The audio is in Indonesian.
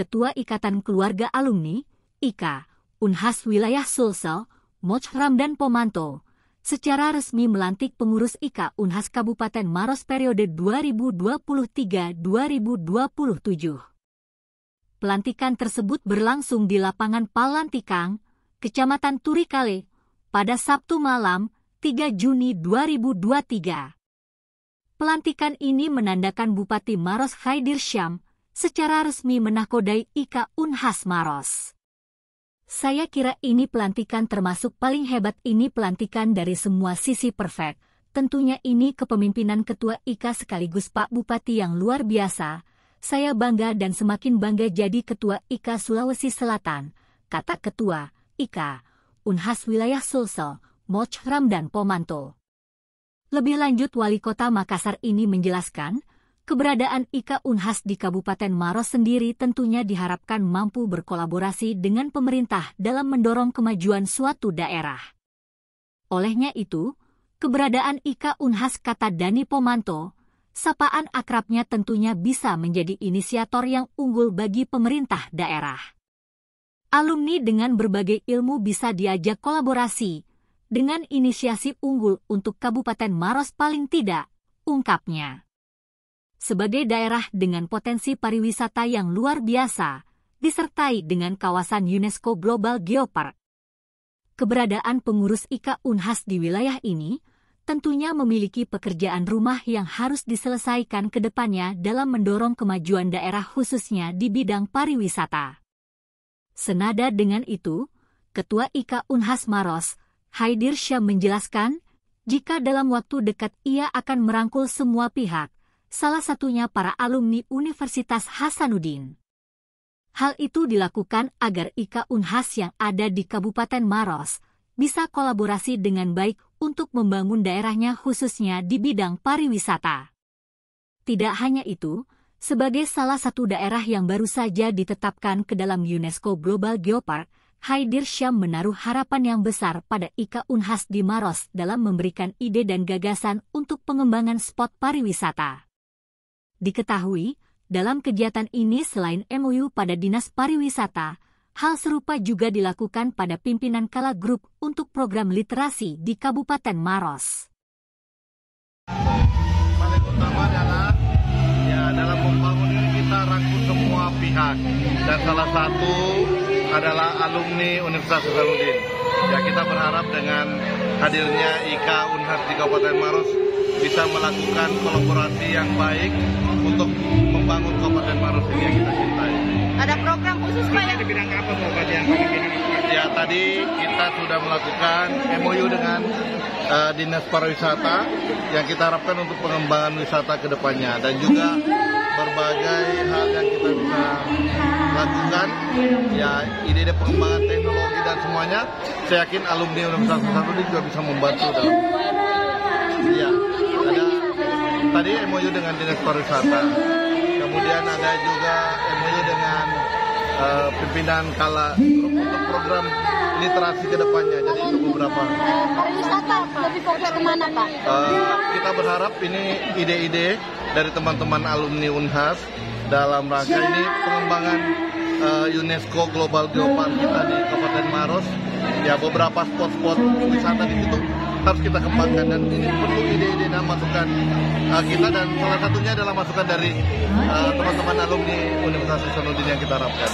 Ketua Ikatan Keluarga Alumni, IKA, Unhas Wilayah Sulsel, Moch dan Pomanto, secara resmi melantik pengurus IKA Unhas Kabupaten Maros periode 2023-2027. Pelantikan tersebut berlangsung di lapangan Palantikang, Kecamatan Turikale, pada Sabtu malam, 3 Juni 2023. Pelantikan ini menandakan Bupati Maros Khaidir Syam, secara resmi menakodai Ika Unhas Maros. Saya kira ini pelantikan termasuk paling hebat ini pelantikan dari semua sisi perfect. Tentunya ini kepemimpinan Ketua IKA sekaligus Pak Bupati yang luar biasa. Saya bangga dan semakin bangga jadi Ketua IKA Sulawesi Selatan, kata Ketua IKA, Unhas Wilayah Sulsel, Moch dan Pomanto. Lebih lanjut Wali Kota Makassar ini menjelaskan, Keberadaan Ika Unhas di Kabupaten Maros sendiri tentunya diharapkan mampu berkolaborasi dengan pemerintah dalam mendorong kemajuan suatu daerah. Olehnya itu, keberadaan Ika Unhas kata Dani Pomanto, sapaan akrabnya tentunya bisa menjadi inisiator yang unggul bagi pemerintah daerah. Alumni dengan berbagai ilmu bisa diajak kolaborasi dengan inisiasi unggul untuk Kabupaten Maros paling tidak, ungkapnya sebagai daerah dengan potensi pariwisata yang luar biasa, disertai dengan kawasan UNESCO Global Geopark. Keberadaan pengurus IKA Unhas di wilayah ini tentunya memiliki pekerjaan rumah yang harus diselesaikan ke depannya dalam mendorong kemajuan daerah khususnya di bidang pariwisata. Senada dengan itu, Ketua IKA Unhas Maros, Haidir Syam menjelaskan, jika dalam waktu dekat ia akan merangkul semua pihak, salah satunya para alumni Universitas Hasanuddin. Hal itu dilakukan agar IKA Unhas yang ada di Kabupaten Maros bisa kolaborasi dengan baik untuk membangun daerahnya khususnya di bidang pariwisata. Tidak hanya itu, sebagai salah satu daerah yang baru saja ditetapkan ke dalam UNESCO Global Geopark, Haidir Syam menaruh harapan yang besar pada Ika Unhas di Maros dalam memberikan ide dan gagasan untuk pengembangan spot pariwisata. Diketahui, dalam kegiatan ini selain MOU pada Dinas Pariwisata, hal serupa juga dilakukan pada pimpinan Kala Group untuk program literasi di Kabupaten Maros. Paling utama adalah ya dalam membangun ini kita rangkul semua pihak dan salah satu adalah alumni Universitas Hasanuddin. Ya kita berharap dengan hadirnya IKA Unhas di Kabupaten Maros bisa melakukan kolaborasi yang baik untuk membangun Kabupaten Maros ini yang kita cintai. Ada program khusus Pak ya? Di bidang apa ini? Ya tadi kita sudah melakukan MOU dengan uh, Dinas Pariwisata yang kita harapkan untuk pengembangan wisata ke depannya dan juga berbagai hal yang kita bisa lakukan ya ide-ide pengembangan teknologi dan semuanya saya yakin alumni Universitas Satu juga bisa membantu dalam ya tadi MOU dengan Dinas Pariwisata. Kemudian ada juga MOU dengan uh, pimpinan Kala untuk program literasi ke depannya. Jadi itu beberapa. Pariwisata lebih fokus kemana Pak? Uh, kita berharap ini ide-ide dari teman-teman alumni Unhas dalam rangka ini pengembangan uh, UNESCO Global Geopark kita di Kabupaten Maros. Ya beberapa spot-spot wisata di situ harus kita kembangkan dan ini perlu ide-ide dan masukan uh, kita dan salah satunya adalah masukan dari uh, teman-teman uh, alumni Universitas Islam yang kita harapkan.